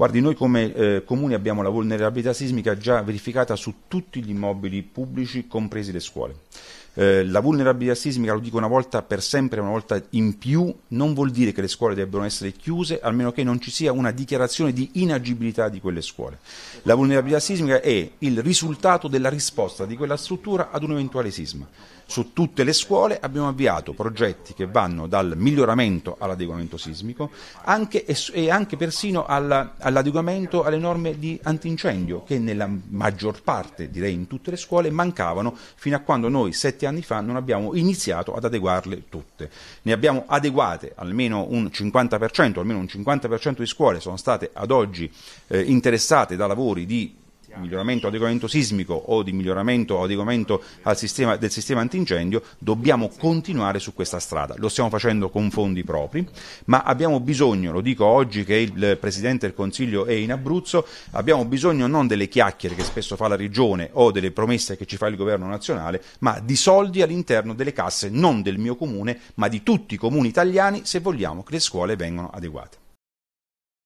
Guardi, noi come eh, Comune abbiamo la vulnerabilità sismica già verificata su tutti gli immobili pubblici, compresi le scuole. Eh, la vulnerabilità sismica, lo dico una volta per sempre, una volta in più, non vuol dire che le scuole debbano essere chiuse, almeno che non ci sia una dichiarazione di inagibilità di quelle scuole. La vulnerabilità sismica è il risultato della risposta di quella struttura ad un eventuale sisma. Su tutte le scuole abbiamo avviato progetti che vanno dal miglioramento all'adeguamento sismico anche e, anche persino all'adeguamento alle norme di antincendio che nella maggior parte, direi in tutte le scuole, mancavano fino a quando noi sette sette anni fa non abbiamo iniziato ad adeguarle tutte. Ne abbiamo adeguate almeno un 50%, almeno un 50% di scuole sono state ad oggi eh, interessate da lavori di miglioramento adeguamento sismico o di miglioramento o adeguamento sistema, del sistema antincendio, dobbiamo continuare su questa strada. Lo stiamo facendo con fondi propri, ma abbiamo bisogno, lo dico oggi che il Presidente del Consiglio è in Abruzzo, abbiamo bisogno non delle chiacchiere che spesso fa la Regione o delle promesse che ci fa il Governo nazionale, ma di soldi all'interno delle casse non del mio comune, ma di tutti i comuni italiani se vogliamo che le scuole vengano adeguate.